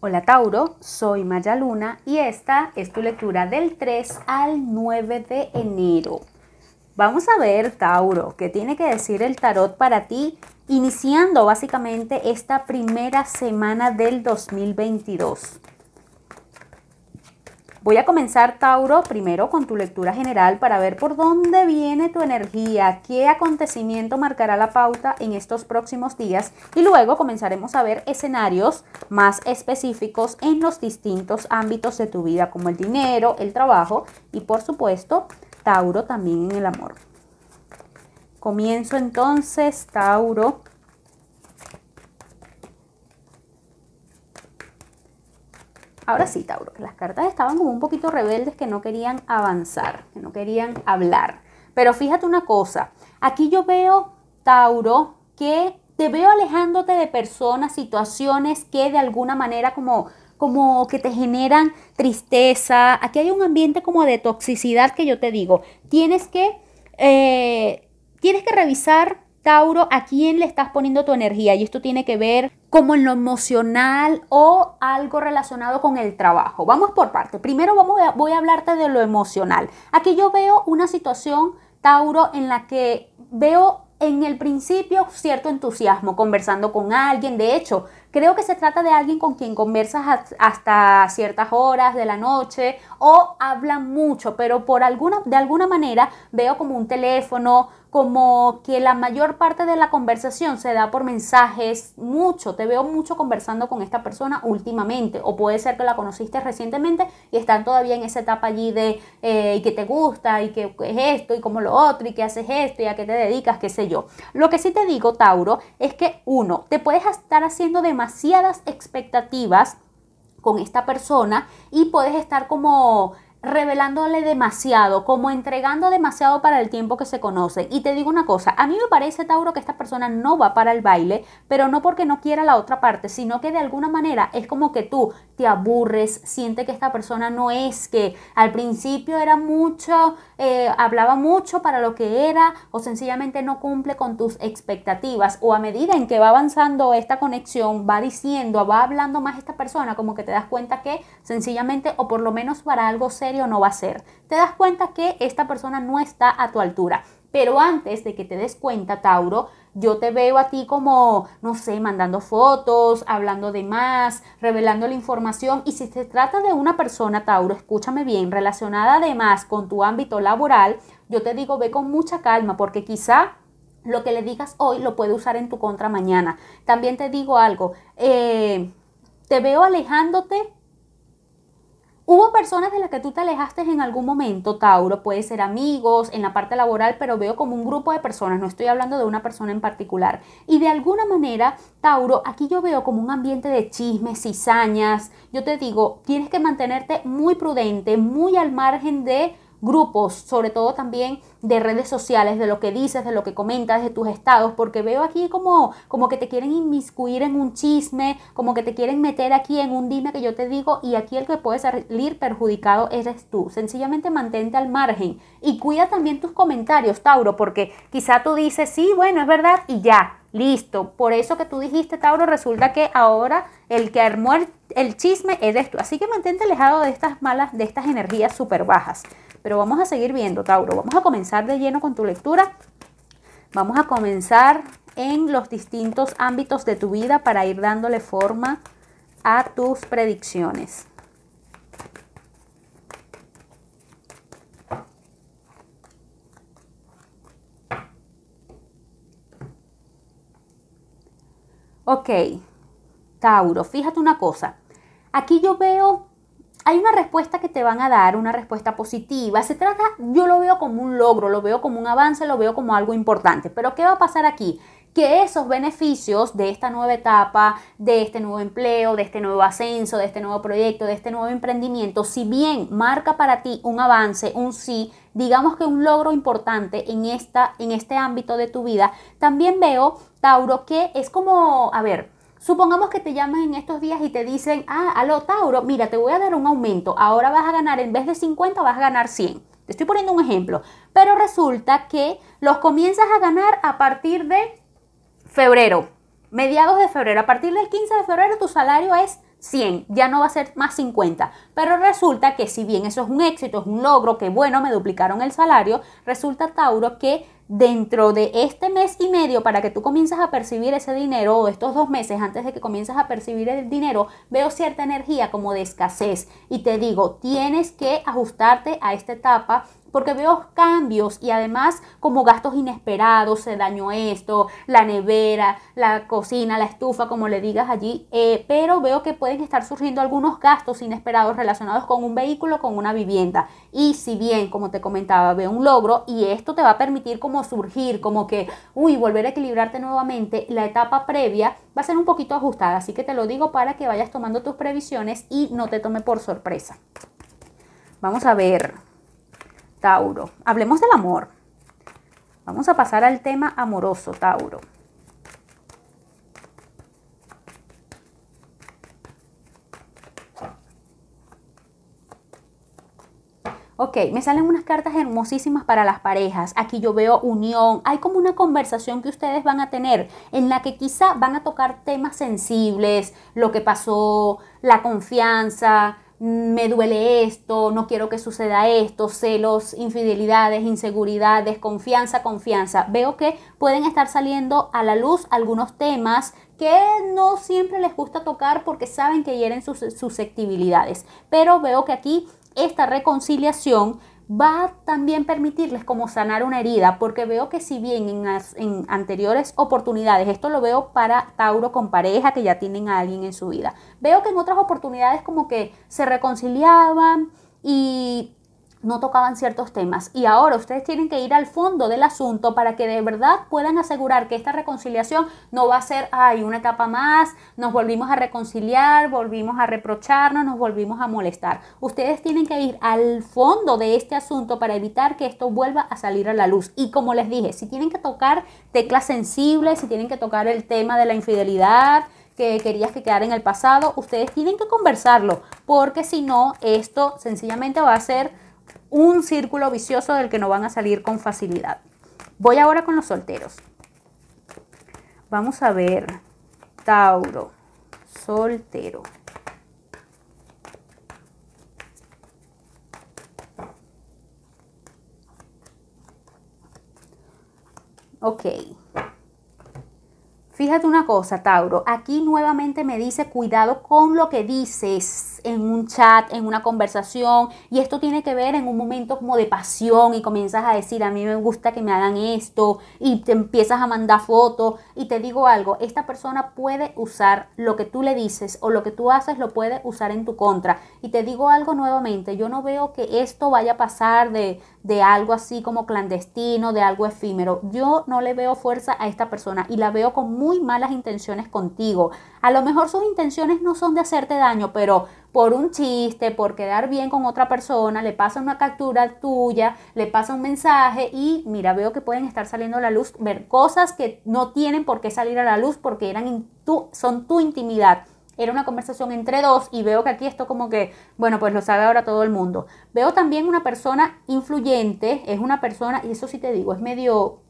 Hola Tauro, soy Maya Luna y esta es tu lectura del 3 al 9 de enero. Vamos a ver, Tauro, qué tiene que decir el tarot para ti, iniciando básicamente esta primera semana del 2022. Voy a comenzar, Tauro, primero con tu lectura general para ver por dónde viene tu energía, qué acontecimiento marcará la pauta en estos próximos días y luego comenzaremos a ver escenarios más específicos en los distintos ámbitos de tu vida, como el dinero, el trabajo y por supuesto, Tauro también en el amor. Comienzo entonces, Tauro, Ahora sí, Tauro, que las cartas estaban como un poquito rebeldes, que no querían avanzar, que no querían hablar. Pero fíjate una cosa, aquí yo veo, Tauro, que te veo alejándote de personas, situaciones que de alguna manera como como que te generan tristeza. Aquí hay un ambiente como de toxicidad que yo te digo. Tienes que, eh, tienes que revisar, Tauro, a quién le estás poniendo tu energía. Y esto tiene que ver como en lo emocional o algo relacionado con el trabajo. Vamos por parte. Primero vamos voy a hablarte de lo emocional. Aquí yo veo una situación, Tauro, en la que veo en el principio cierto entusiasmo conversando con alguien. De hecho, Creo que se trata de alguien con quien conversas hasta ciertas horas de la noche o habla mucho, pero por alguna, de alguna manera veo como un teléfono, como que la mayor parte de la conversación se da por mensajes, mucho, te veo mucho conversando con esta persona últimamente, o puede ser que la conociste recientemente y están todavía en esa etapa allí de eh, y que te gusta y que es esto y como lo otro y que haces esto y a qué te dedicas, qué sé yo. Lo que sí te digo, Tauro, es que uno, te puedes estar haciendo de demasiadas expectativas con esta persona y puedes estar como revelándole demasiado, como entregando demasiado para el tiempo que se conoce Y te digo una cosa, a mí me parece, Tauro, que esta persona no va para el baile, pero no porque no quiera la otra parte, sino que de alguna manera es como que tú te aburres, siente que esta persona no es, que al principio era mucho, eh, hablaba mucho para lo que era, o sencillamente no cumple con tus expectativas, o a medida en que va avanzando esta conexión, va diciendo, va hablando más esta persona, como que te das cuenta que sencillamente, o por lo menos para algo se no va a ser. Te das cuenta que esta persona no está a tu altura. Pero antes de que te des cuenta, Tauro, yo te veo a ti como, no sé, mandando fotos, hablando de más, revelando la información. Y si se trata de una persona, Tauro, escúchame bien, relacionada además con tu ámbito laboral, yo te digo, ve con mucha calma, porque quizá lo que le digas hoy lo puede usar en tu contra mañana. También te digo algo, eh, te veo alejándote Hubo personas de las que tú te alejaste en algún momento, Tauro, puede ser amigos, en la parte laboral, pero veo como un grupo de personas, no estoy hablando de una persona en particular. Y de alguna manera, Tauro, aquí yo veo como un ambiente de chismes, cizañas. Yo te digo, tienes que mantenerte muy prudente, muy al margen de grupos, sobre todo también de redes sociales, de lo que dices, de lo que comentas, de tus estados, porque veo aquí como, como que te quieren inmiscuir en un chisme, como que te quieren meter aquí en un dime que yo te digo y aquí el que puede salir perjudicado eres tú. Sencillamente mantente al margen y cuida también tus comentarios, Tauro, porque quizá tú dices, sí, bueno, es verdad y ya, Listo, por eso que tú dijiste, Tauro, resulta que ahora el que armó el, chisme eres tú. Así que mantente alejado de estas malas, de estas energías súper bajas. Pero vamos a seguir viendo, Tauro. Vamos a comenzar de lleno con tu lectura. Vamos a comenzar en los distintos ámbitos de tu vida para ir dándole forma a tus predicciones. Ok, Tauro, fíjate una cosa. Aquí yo veo, hay una respuesta que te van a dar, una respuesta positiva. Se trata, yo lo veo como un logro, lo veo como un avance, lo veo como algo importante. Pero ¿qué va a pasar aquí? que esos beneficios de esta nueva etapa, de este nuevo empleo, de este nuevo ascenso, de este nuevo proyecto, de este nuevo emprendimiento, si bien marca para ti un avance, un sí, digamos que un logro importante en, esta, en este ámbito de tu vida, también veo, Tauro, que es como, a ver, Supongamos que te llaman en estos días y te dicen, ah, aló Tauro, mira, te voy a dar un aumento, ahora vas a ganar, en vez de 50 vas a ganar 100. Te estoy poniendo un ejemplo, pero resulta que los comienzas a ganar a partir de febrero, mediados de febrero, a partir del 15 de febrero tu salario es 100, ya no va a ser más 50. Pero resulta que si bien eso es un éxito, es un logro, que bueno, me duplicaron el salario, resulta Tauro que dentro de este mes y medio para que tú comiences a percibir ese dinero o estos dos meses antes de que comiences a percibir el dinero, veo cierta energía como de escasez y te digo, tienes que ajustarte a esta etapa porque veo cambios y además como gastos inesperados, se dañó esto, la nevera, la cocina, la estufa, como le digas allí, eh, pero veo que pueden estar surgiendo algunos gastos inesperados relacionados con un vehículo, con una vivienda. Y si bien, como te comentaba, veo un logro y esto te va a permitir como surgir, como que, uy, volver a equilibrarte nuevamente, la etapa previa va a ser un poquito ajustada, así que te lo digo para que vayas tomando tus previsiones y no te tome por sorpresa. Vamos a ver Tauro. Hablemos del amor. Vamos a pasar al tema amoroso, Tauro. Ok, me salen unas cartas hermosísimas para las parejas. Aquí yo veo unión. Hay como una conversación que ustedes van a tener en la que quizá van a tocar temas sensibles, lo que pasó, la confianza, me duele esto, no quiero que suceda esto, celos, infidelidades, inseguridad, desconfianza, confianza. Veo que pueden estar saliendo a la luz algunos temas que no siempre les gusta tocar porque saben que hieren sus susceptibilidades. Pero veo que aquí esta reconciliación va también permitirles como sanar una herida, porque veo que si bien en, anteriores oportunidades, esto lo veo para Tauro con pareja que ya tienen a alguien en su vida, veo que en otras oportunidades como que se reconciliaban y no tocaban ciertos temas y ahora ustedes tienen que ir al fondo del asunto para que de verdad puedan asegurar que esta reconciliación no va a ser, hay una etapa más, nos volvimos a reconciliar, volvimos a reprocharnos, nos volvimos a molestar. Ustedes tienen que ir al fondo de este asunto para evitar que esto vuelva a salir a la luz. Y como les dije, si tienen que tocar teclas sensibles, si tienen que tocar el tema de la infidelidad, que querías que quedara en el pasado, ustedes tienen que conversarlo, porque si no, esto sencillamente va a ser un círculo vicioso del que no van a salir con facilidad. Voy ahora con los solteros. Vamos a ver. Tauro, soltero. Ok. Fíjate una cosa, Tauro. Aquí nuevamente me dice, cuidado con lo que dices en un chat, en una conversación, y esto tiene que ver en un momento como de pasión y comienzas a decir, a mí me gusta que me hagan esto, y te empiezas a mandar fotos, y te digo algo, esta persona puede usar lo que tú le dices o lo que tú haces, lo puede usar en tu contra. Y te digo algo nuevamente, yo no veo que esto vaya a pasar de, de algo así como clandestino, de algo efímero. Yo no le veo fuerza a esta persona y la veo con muy malas intenciones contigo. A lo mejor sus intenciones no son de hacerte daño, pero por un chiste, por quedar bien con otra persona, le pasa una captura tuya, le pasa un mensaje y mira, veo que pueden estar saliendo a la luz, ver cosas que no tienen por qué salir a la luz porque eran son tu intimidad. Era una conversación entre dos y veo que aquí esto como que, bueno, pues lo sabe ahora todo el mundo. Veo también una persona influyente, es una persona, y eso sí te digo, es medio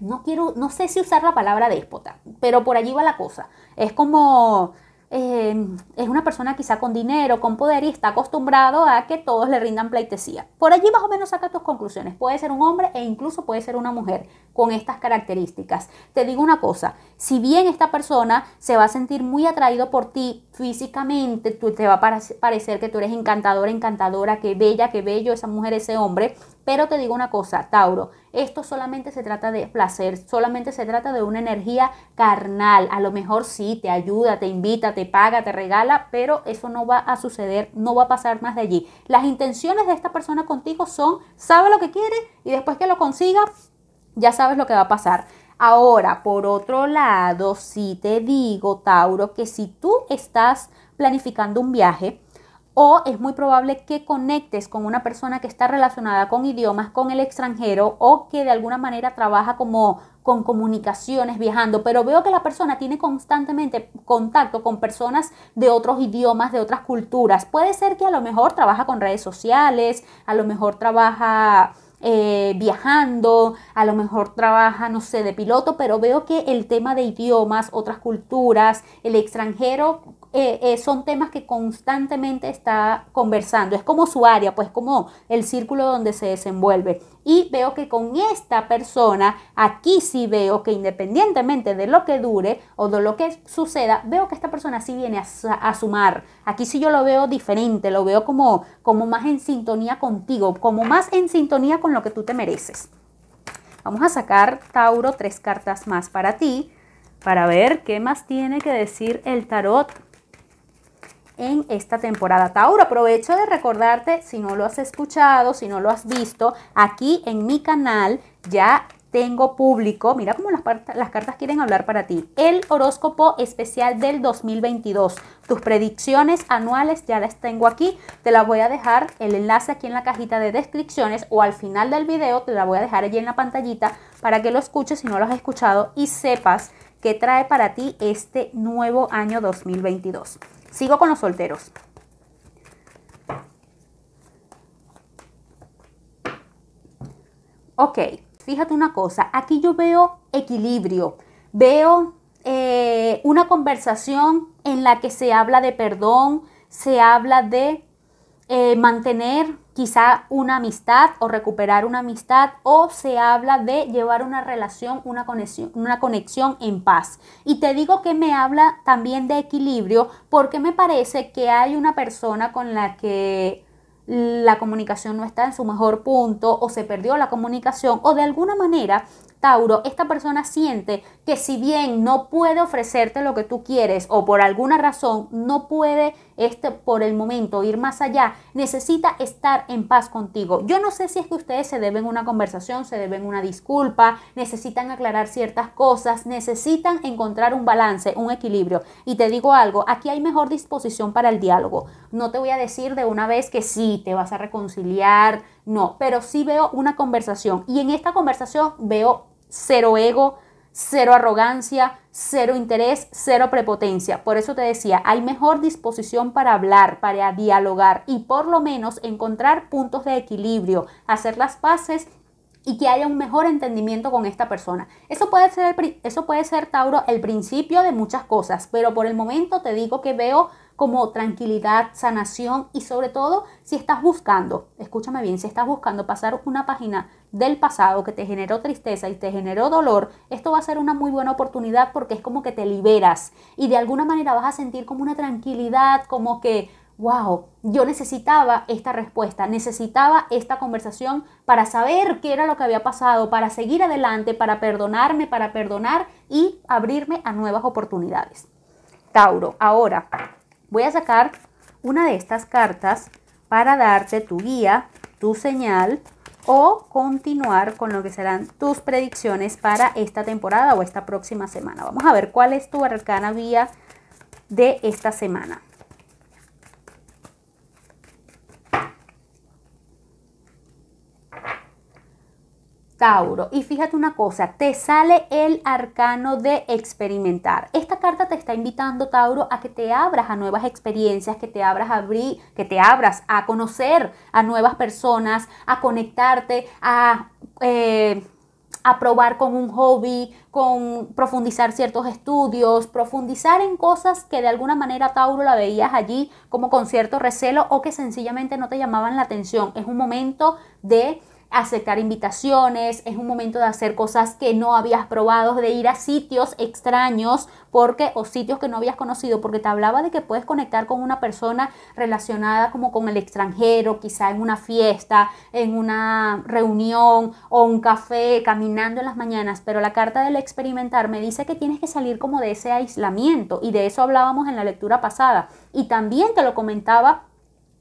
no quiero, no sé si usar la palabra déspota, pero por allí va la cosa. Es como, em, es una persona quizá con dinero, con poder y está acostumbrado a que todos le rindan pleitesía. Por allí más o menos saca tus conclusiones. Puede ser un hombre e incluso puede ser una mujer con estas características. Te digo una cosa, si bien esta persona se va a sentir muy atraído por ti físicamente, te va a parecer que tú eres encantadora, encantadora, que bella, que bello esa mujer, ese hombre, pero te digo una cosa, Tauro, esto solamente se trata de placer, solamente se trata de una energía carnal. A lo mejor sí, te ayuda, te invita, te paga, te regala, pero eso no va a suceder, no va a pasar más de allí. Las intenciones de esta persona contigo son, sabe lo que quiere y después que lo consiga, ya sabes lo que va a pasar. Ahora, por otro lado, sí te digo, Tauro, que si tú estás planificando un viaje, o es muy probable que conectes con una persona que está relacionada con idiomas, con el extranjero o que de alguna manera trabaja como con comunicaciones viajando, pero veo que la persona tiene constantemente contacto con personas de otros idiomas, de otras culturas. Puede ser que a lo mejor trabaja con redes sociales, a lo mejor trabaja eh, viajando, a lo mejor trabaja, no sé, de piloto, pero veo que el tema de idiomas, otras culturas, el extranjero eh, eh, son temas que constantemente está conversando. Es como su área, pues como el círculo donde se desenvuelve. Y veo que con esta persona, aquí sí veo que independientemente de lo que dure o de lo que suceda, veo que esta persona sí viene a, sumar. Aquí sí yo lo veo diferente, lo veo como, como más en sintonía contigo, como más en sintonía con lo que tú te mereces. Vamos a sacar, Tauro, tres cartas más para ti, para ver qué más tiene que decir el tarot en esta temporada. Tauro, aprovecho de recordarte, si no lo has escuchado, si no lo has visto, aquí en mi canal ya tengo público, mira cómo las, cartas quieren hablar para ti, el horóscopo especial del 2022. Tus predicciones anuales ya las tengo aquí, te la voy a dejar el enlace aquí en la cajita de descripciones o al final del video te la voy a dejar allí en la pantallita para que lo escuches si no lo has escuchado y sepas qué trae para ti este nuevo año 2022. Sigo con los solteros. Ok, fíjate una cosa, aquí yo veo equilibrio, veo eh, una conversación en la que se habla de perdón, se habla de eh, mantener quizá una amistad o recuperar una amistad o se habla de llevar una relación, una conexión, una conexión en paz. Y te digo que me habla también de equilibrio porque me parece que hay una persona con la que la comunicación no está en su mejor punto o se perdió la comunicación o de alguna manera esta persona siente que si bien no puede ofrecerte lo que tú quieres o por alguna razón no puede este por el momento ir más allá, necesita estar en paz contigo. Yo no sé si es que ustedes se deben una conversación, se deben una disculpa, necesitan aclarar ciertas cosas, necesitan encontrar un balance, un equilibrio. Y te digo algo, aquí hay mejor disposición para el diálogo. No te voy a decir de una vez que sí, te vas a reconciliar, no, pero sí veo una conversación y en esta conversación veo cero ego, cero arrogancia, cero interés, cero prepotencia. Por eso te decía, hay mejor disposición para hablar, para dialogar y por lo menos encontrar puntos de equilibrio, hacer las paces y que haya un mejor entendimiento con esta persona. Eso puede ser, eso puede ser Tauro, el principio de muchas cosas, pero por el momento te digo que veo como tranquilidad, sanación y sobre todo si estás buscando, escúchame bien, si estás buscando pasar una página del pasado que te generó tristeza y te generó dolor, esto va a ser una muy buena oportunidad porque es como que te liberas y de alguna manera vas a sentir como una tranquilidad, como que wow, yo necesitaba esta respuesta, necesitaba esta conversación para saber qué era lo que había pasado, para seguir adelante, para perdonarme, para perdonar y abrirme a nuevas oportunidades. Tauro, ahora, Voy a sacar una de estas cartas para darte tu guía, tu señal o continuar con lo que serán tus predicciones para esta temporada o esta próxima semana. Vamos a ver cuál es tu arcana guía de esta semana. Tauro. Y fíjate una cosa, te sale el arcano de experimentar. Esta carta te está invitando, Tauro, a que te abras a nuevas experiencias, que te abras a abrir, que te abras a conocer a nuevas personas, a conectarte, a, eh, a probar con un hobby, con profundizar ciertos estudios, profundizar en cosas que de alguna manera Tauro la veías allí como con cierto recelo o que sencillamente no te llamaban la atención. Es un momento de aceptar invitaciones, es un momento de hacer cosas que no habías probado, de ir a sitios extraños porque o sitios que no habías conocido, porque te hablaba de que puedes conectar con una persona relacionada como con el extranjero, quizá en una fiesta, en una reunión o un café, caminando en las mañanas, pero la carta del experimentar me dice que tienes que salir como de ese aislamiento y de eso hablábamos en la lectura pasada y también te lo comentaba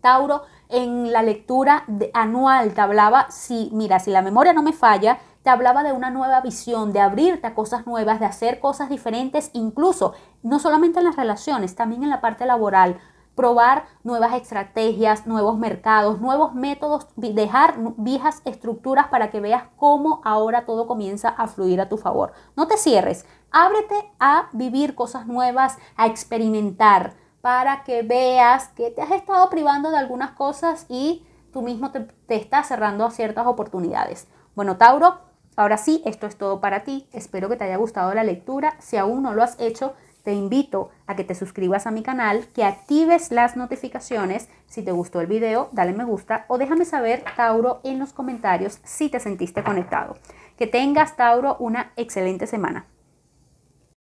Tauro en la lectura anual te hablaba, si, mira, si la memoria no me falla, te hablaba de una nueva visión, de abrirte a cosas nuevas, de hacer cosas diferentes, incluso no solamente en las relaciones, también en la parte laboral, probar nuevas estrategias, nuevos mercados, nuevos métodos, dejar viejas estructuras para que veas cómo ahora todo comienza a fluir a tu favor. No te cierres, ábrete a vivir cosas nuevas, a experimentar para que veas que te has estado privando de algunas cosas y tú mismo te, estás cerrando a ciertas oportunidades. Bueno, Tauro, ahora sí, esto es todo para ti. Espero que te haya gustado la lectura. Si aún no lo has hecho, te invito a que te suscribas a mi canal, que actives las notificaciones. Si te gustó el video, dale me gusta o déjame saber, Tauro, en los comentarios si te sentiste conectado. Que tengas, Tauro, una excelente semana.